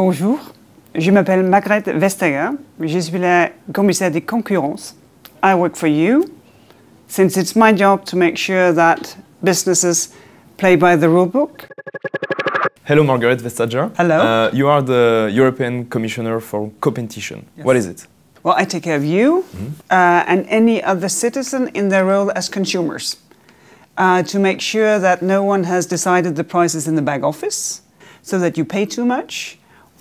Bonjour, je m'appelle Margaret Vestager. Je suis la commissaire de concurrence. I work for you since it's my job to make sure that businesses play by the rule book. Hello, Margaret Vestager. Hello. Uh, you are the European Commissioner for Competition. Yes. What is it? Well, I take care of you mm -hmm. uh, and any other citizen in their role as consumers uh, to make sure that no one has decided the prices in the back office, so that you pay too much,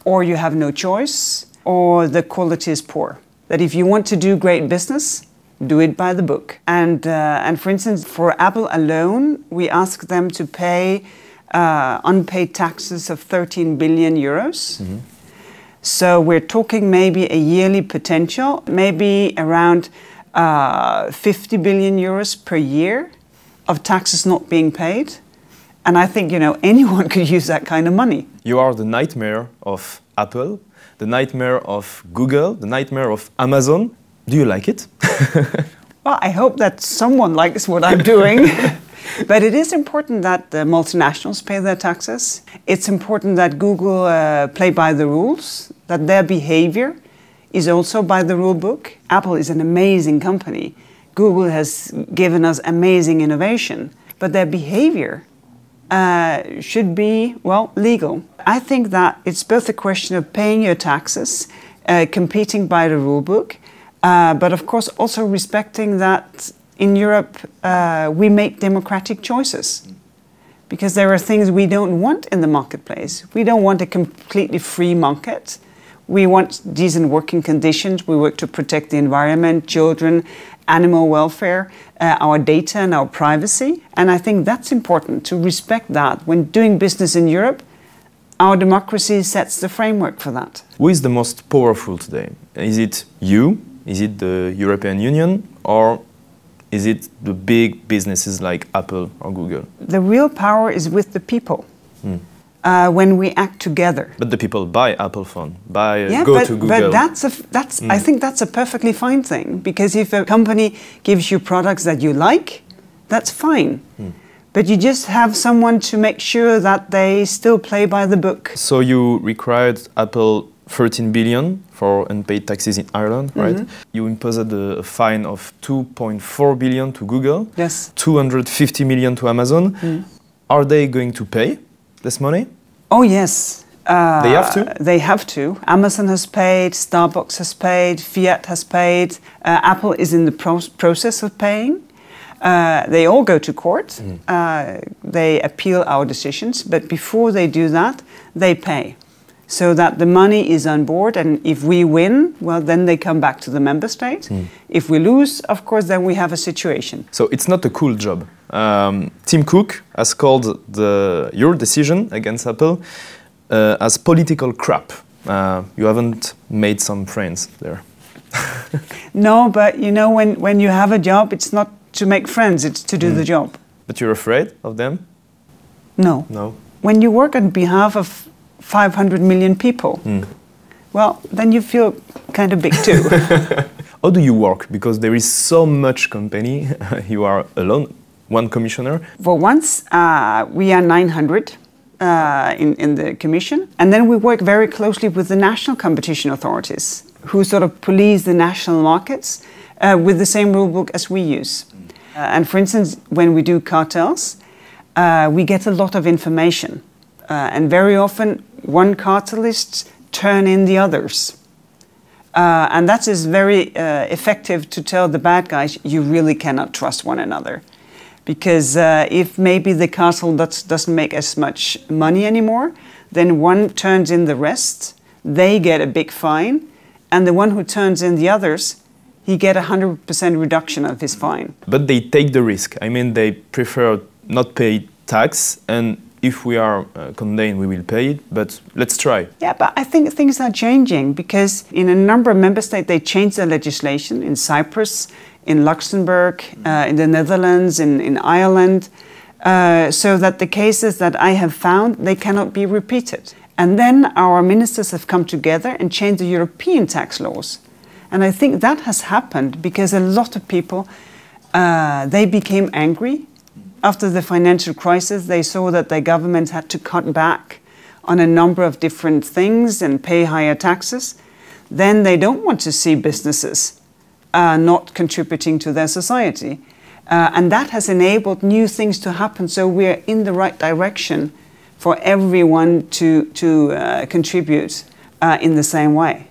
or you have no choice, or the quality is poor. That if you want to do great business, do it by the book. And, uh, and for instance, for Apple alone, we ask them to pay uh, unpaid taxes of 13 billion euros. Mm -hmm. So we're talking maybe a yearly potential, maybe around uh, 50 billion euros per year of taxes not being paid. And I think, you know, anyone could use that kind of money. You are the nightmare of Apple, the nightmare of Google, the nightmare of Amazon. Do you like it? well, I hope that someone likes what I'm doing. but it is important that the multinationals pay their taxes. It's important that Google uh, play by the rules, that their behavior is also by the rule book. Apple is an amazing company. Google has given us amazing innovation, but their behavior uh, should be, well, legal. I think that it's both a question of paying your taxes, uh, competing by the rulebook, uh, but of course also respecting that in Europe uh, we make democratic choices. Because there are things we don't want in the marketplace. We don't want a completely free market. We want decent working conditions. We work to protect the environment, children, animal welfare, uh, our data, and our privacy. And I think that's important to respect that when doing business in Europe. Our democracy sets the framework for that. Who is the most powerful today? Is it you? Is it the European Union? Or is it the big businesses like Apple or Google? The real power is with the people. Mm uh, when we act together. But the people buy Apple phone, buy uh, yeah, go but, to Google. But that's a, that's mm. I think that's a perfectly fine thing because if a company gives you products that you like, that's fine. Mm. But you just have someone to make sure that they still play by the book. So you required Apple 13 billion for unpaid taxes in Ireland, right? Mm -hmm. You imposed a fine of 2.4 billion to Google. Yes. 250 million to Amazon. Mm. Are they going to pay this money? Oh, yes. Uh, they have to? They have to. Amazon has paid, Starbucks has paid, Fiat has paid, uh, Apple is in the pro process of paying. Uh, they all go to court, mm. Uh, they appeal our decisions, but before they do that, they pay so that the money is on board. And if we win, well, then they come back to the member state. Mm. If we lose, of course, then we have a situation. So it's not a cool job. Um, Tim Cook has called the, your decision against Apple uh, as political crap. Uh, you haven't made some friends there. no, but you know, when, when you have a job, it's not to make friends, it's to do mm. the hmm. job. But you're afraid of them? No. No. When you work on behalf of 500 million people, mm. well, then you feel kind of big too. How do you work? Because there is so much company, you are alone, one commissioner. For once, uh, we are 900. Uh, in, in the commission. And then we work very closely with the national competition authorities, who sort of police the national markets uh, with the same rulebook as we use. Uh, and for instance, when we do cartels, uh, we get a lot of information. Uh, and very often one catalysts turn in the others. Uh, and that is very uh, effective to tell the bad guys you really cannot trust one another. Because uh, if maybe the castle does, doesn't make as much money anymore, then one turns in the rest, they get a big fine, and the one who turns in the others, he get a 100% reduction of his fine. But they take the risk. I mean, they prefer not pay tax and if we are uh, condemned, we will pay it, but let's try. Yeah, but I think things are changing because in a number of member states, they changed the legislation in Cyprus, in Luxembourg, uh, in the Netherlands, in, in Ireland, uh, so that the cases that I have found, they cannot be repeated. And then our ministers have come together and changed the European tax laws. And I think that has happened because a lot of people, uh, they became angry after the financial crisis, they saw that their governments had to cut back on a number of different things and pay higher taxes. Then they don't want to see businesses uh, not contributing to their society. Uh, and that has enabled new things to happen. So we're in the right direction for everyone to, to uh, contribute uh, in the same way.